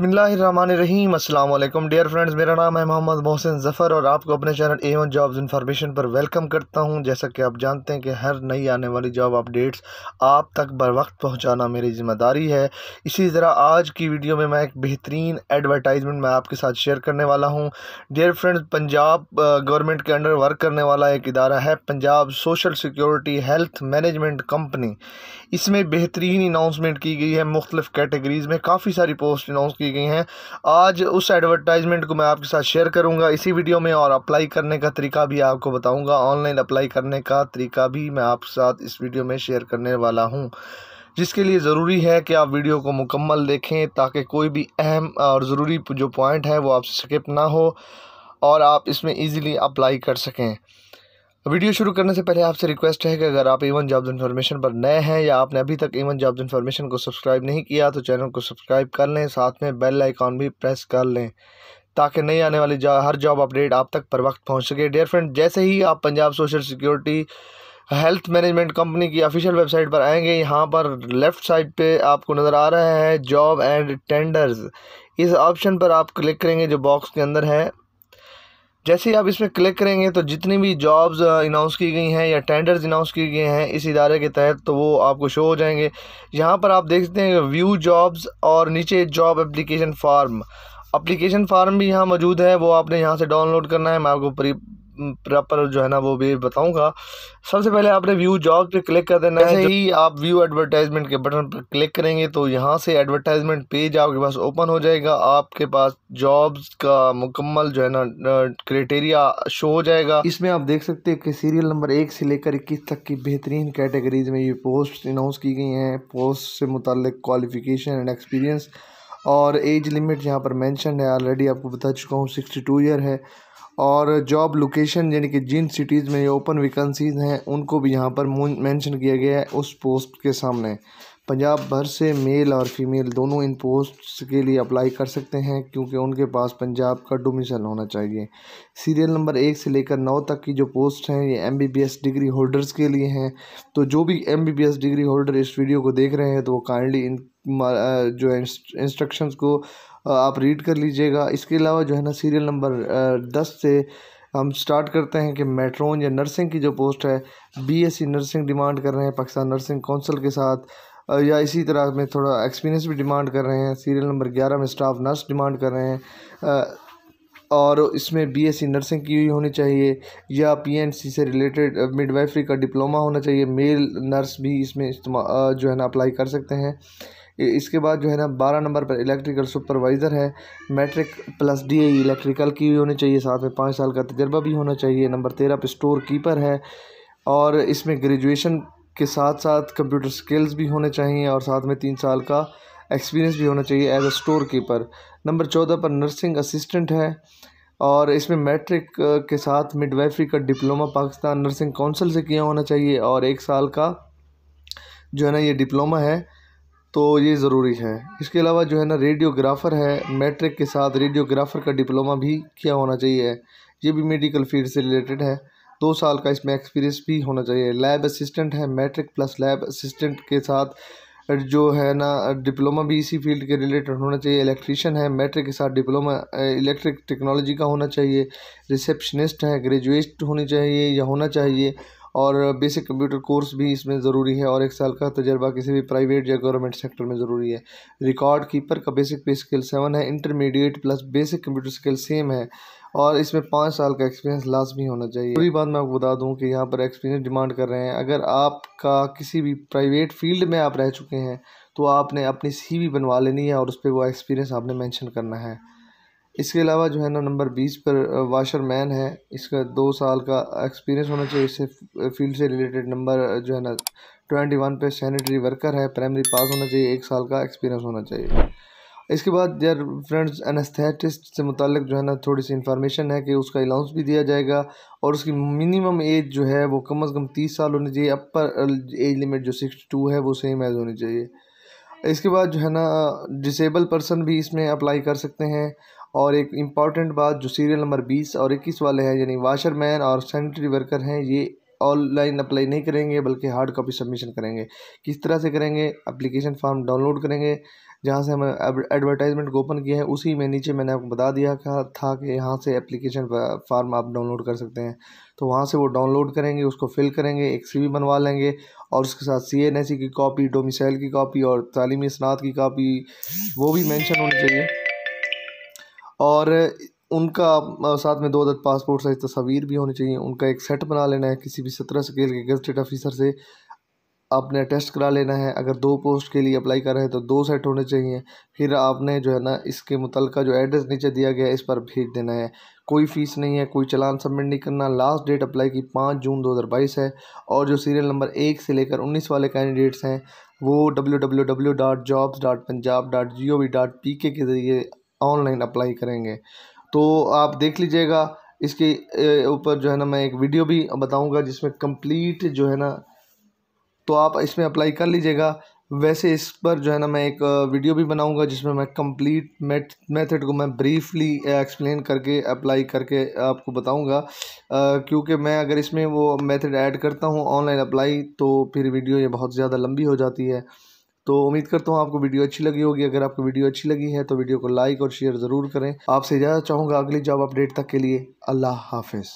बसमीम अल्लाम dear friends मेरा नाम है मोहम्मद मोहसिन ज़फ़र और आपको अपने channel A one jobs information पर वेलकम करता हूं जैसा कि आप जानते हैं कि हर नई आने वाली जॉब अपडेट्स आप तक बर वक्त पहुँचाना मेरी ज़िम्मेदारी है इसी तरह आज की वीडियो में मैं एक बेहतरीन एडवर्टाइजमेंट मैं आपके साथ शेयर करने वाला हूँ डियर फ्रेंड्स पंजाब गवर्नमेंट के अंडर वर्क करने वाला एक इदारा है Punjab social security health management company इसमें बेहतरीन अनाउंसमेंट की गई है मुख्तलिफ़ कैटेगरीज़ में काफ़ी सारी पोस्ट अनाउंस की गई हैं आज उस एडवर्टाइजमेंट को मैं आपके साथ शेयर करूंगा इसी वीडियो में और अप्लाई करने का तरीका भी आपको बताऊंगा ऑनलाइन अप्लाई करने का तरीका भी मैं आपके साथ इस वीडियो में शेयर करने वाला हूँ जिसके लिए ज़रूरी है कि आप वीडियो को मुकम्मल देखें ताकि कोई भी अहम और ज़रूरी जो पॉइंट है वो आपसे स्किप ना हो और आप इसमें ईज़िली अप्लाई कर सकें तो वीडियो शुरू करने से पहले आपसे रिक्वेस्ट है कि अगर आप इवन जॉब्स इन्फॉर्मेशन पर नए हैं या आपने अभी तक इवन जॉब्स इन्फॉर्मेशन को सब्सक्राइब नहीं किया तो चैनल को सब्सक्राइब कर लें साथ में बेल आइकॉन भी प्रेस कर लें ताकि नई आने वाली हर जॉब अपडेट आप तक पर वक्त पहुँच सके डियर फ्रेंड जैसे ही आप Punjab social security health management company की ऑफिशियल वेबसाइट पर आएंगे यहाँ पर लेफ़्ट साइड पे आपको नज़र आ रहा है जॉब एंड टेंडर्स इस ऑप्शन पर आप क्लिक करेंगे जो बॉक्स के अंदर है जैसे ही आप इसमें क्लिक करेंगे तो जितनी भी जॉब्स अनाउंस uh, की गई हैं या टेंडर्स अनाउंस किए गए हैं इस इदारे के तहत तो वो आपको शो हो जाएंगे यहाँ पर आप देखते हैं व्यू जॉब्स और नीचे job application form application form भी यहाँ मौजूद है वो आपने यहाँ से डाउनलोड करना है मैं आपको प्रॉपर जो है ना वो भी बताऊंगा सबसे पहले आपने व्यू जॉब पे क्लिक कर देना है ही आप व्यू एडवर्टाइजमेंट के बटन पर क्लिक करेंगे तो यहाँ से एडवर्टाइजमेंट पेज आपके पास ओपन हो जाएगा आपके पास जॉब्स का मुकम्मल जो है ना क्राइटेरिया शो हो जाएगा इसमें आप देख सकते हैं कि सीरियल नंबर एक से लेकर इक्कीस तक की बेहतरीन कैटेगरीज में ये पोस्ट अनाउंस की गई हैं पोस्ट से मुतल क्वालिफिकेशन एंड एक्सपीरियंस और एज लिमिट यहाँ पर मैंशन है ऑलरेडी आपको बता चुका हूँ सिक्सटी टू ईयर है और जॉब लोकेशन यानी कि जिन सिटीज़ में ये ओपन वैकेंसीज हैं उनको भी यहाँ पर मेंशन किया गया है उस पोस्ट के सामने पंजाब भर से मेल और फीमेल दोनों इन पोस्ट के लिए अप्लाई कर सकते हैं क्योंकि उनके पास पंजाब का डोमिसल होना चाहिए सीरियल नंबर एक से लेकर नौ तक की जो पोस्ट हैं ये M B B S degree holders के लिए हैं तो जो भी M B B S degree holder इस वीडियो को देख रहे हैं तो वो काइंडली इन जो इंस्ट्रक्शंस को आप रीड कर लीजिएगा इसके अलावा जो है ना सीरियल नंबर दस से हम स्टार्ट करते हैं कि मेट्रोन या नर्सिंग की जो पोस्ट है बीएससी नर्सिंग डिमांड कर रहे हैं पाकिस्तान नर्सिंग काउंसिल के साथ या इसी तरह में थोड़ा एक्सपीरियंस भी डिमांड कर रहे हैं सीरियल नंबर ग्यारह में स्टाफ नर्स डिमांड कर रहे हैं और इसमें बीएससी नर्सिंग की हुई होनी चाहिए या पीएनसी से रिलेटेड मिडवाइफरी का डिप्लोमा होना चाहिए मेल नर्स भी इसमें जो है ना अप्लाई कर सकते हैं इसके बाद जो है ना बारह नंबर पर इलेक्ट्रिकल सुपरवाइज़र है मैट्रिक प्लस डी इलेक्ट्रिकल की भी होनी चाहिए साथ में पाँच साल का तजर्बा भी होना चाहिए नंबर तेरह पर स्टोर कीपर है और इसमें ग्रेजुएशन के साथ साथ कंप्यूटर स्किल्स भी होने चाहिए और साथ में तीन साल का एक्सपीरियंस भी होना चाहिए as a storekeeper number चौदह पर नर्सिंग असिस्टेंट है और इसमें मैट्रिक के साथ मिडवाइफरी का डिप्लोमा पाकिस्तान नर्सिंग काउंसिल से किया होना चाहिए और एक साल का जो है ना ये डिप्लोमा है तो ये ज़रूरी है इसके अलावा जो है ना रेडियोग्राफ़र है मैट्रिक के साथ रेडियोग्राफ़र का डिप्लोमा भी किया होना चाहिए ये भी मेडिकल फील्ड से रिलेटेड है दो साल का इसमें एक्सपीरियंस भी होना चाहिए लैब असिस्टेंट है मैट्रिक प्लस लैब असिस्टेंट के साथ जो है ना डिप्लोमा भी इसी फील्ड के रिलेटेड होना चाहिए इलेक्ट्रीशियन है मैट्रिक के साथ डिप्लोमा इलेक्ट्रिक टेक्नोलॉजी का होना चाहिए रिसेप्शनिस्ट है ग्रेजुएट होनी चाहिए या होना चाहिए और बेसिक कंप्यूटर कोर्स भी इसमें ज़रूरी है और एक साल का तजर्बा किसी भी प्राइवेट या गवर्नमेंट सेक्टर में ज़रूरी है रिकॉर्ड कीपर का बेसिक पे स्किल सेवन है intermediate plus basic computer skill same है और इसमें पाँच साल का एक्सपीरियंस लाजमी होना चाहिए पूरी बात मैं आपको बता दूं कि यहाँ पर एक्सपीरियंस डिमांड कर रहे हैं अगर आपका किसी भी प्राइवेट फील्ड में आप रह चुके हैं तो आपने अपनी सी बनवा लेनी है और उस पर वो एक्सपीरियंस आपने मैंशन करना है इसके अलावा जो है ना नंबर बीस पर वाशरमैन है इसका दो साल का एक्सपीरियंस होना चाहिए इससे फील्ड से रिलेटेड नंबर जो है ना ट्वेंटी वन पे सैनिटरी वर्कर है प्राइमरी पास होना चाहिए एक साल का एक्सपीरियंस होना चाहिए इसके बाद यार फ्रेंड्स एनेस्थेटिस्ट से मुतलक जो है ना थोड़ी सी इन्फॉर्मेशन है कि उसका अलाउंस भी दिया जाएगा और उसकी मिनिमम एज जो है वो कम अज़ कम तीस साल होनी चाहिए अपर एज लिमिट जो सिक्सटी टू है वो सेम एज होनी चाहिए इसके बाद जो है ना डिसेबल पर्सन भी इसमें अप्लाई कर सकते हैं और एक इम्पॉर्टेंट बात जो सीरियल नंबर बीस और इक्कीस वाले हैं यानी वाशरमैन और सैनिटरी वर्कर हैं ये ऑनलाइन अप्लाई नहीं करेंगे बल्कि हार्ड कॉपी सबमिशन करेंगे किस तरह से करेंगे अप्लीकेशन फॉर्म डाउनलोड करेंगे जहाँ से हमें एडवर्टाइजमेंट ओपन किया है उसी में नीचे मैंने आपको बता दिया था कि यहाँ से एप्लीकेशन फॉर्म आप डाउनलोड कर सकते हैं तो वहाँ से वो डाउनलोड करेंगे उसको फिल करेंगे एक सी बनवा लेंगे और उसके साथ सी एन एस सी की कापी डोमिसाइल की कापी और तालीमी इसनात की कापी वो भी मैंशन होनी चाहिए और उनका साथ में दो अदद पासपोर्ट साइज़ तस्वीर भी होनी चाहिए उनका एक सेट बना लेना है किसी भी सत्रह स्केल के गजटेड ऑफिसर से आपने टेस्ट करा लेना है अगर दो पोस्ट के लिए अप्लाई कर रहे हैं तो दो सेट होने चाहिए फिर आपने जो है ना इसके मुतल जो एड्रेस नीचे दिया गया है इस पर भेज देना है कोई फ़ीस नहीं है कोई चलान सबमिट नहीं करना लास्ट डेट अप्लाई की पाँच जून दो हज़ार बाईस है और जो सीरियल नंबर एक से लेकर उन्नीस वाले कैंडिडेट्स हैं वो W W W dot jobs dot Punjab dot G O V dot P K के ज़रिए ऑनलाइन अप्लाई करेंगे तो आप देख लीजिएगा इसके ऊपर जो है ना मैं एक वीडियो भी बताऊंगा जिसमें कंप्लीट जो है ना तो आप इसमें अप्लाई कर लीजिएगा वैसे इस पर जो है ना मैं एक वीडियो भी बनाऊंगा जिसमें मैं कंप्लीट मेथड को मैं ब्रीफली एक्सप्लेन करके अप्लाई करके आपको बताऊंगा क्योंकि मैं अगर इसमें वो मेथड ऐड करता हूँ ऑनलाइन अप्लाई तो फिर वीडियो ये बहुत ज़्यादा लंबी हो जाती है तो उम्मीद करता हूँ आपको वीडियो अच्छी लगी होगी अगर आपको वीडियो अच्छी लगी है तो वीडियो को लाइक और शेयर ज़रूर करें आपसे इजाज़त चाहूँगा अगली जॉब अपडेट तक के लिए अल्लाह हाफिज़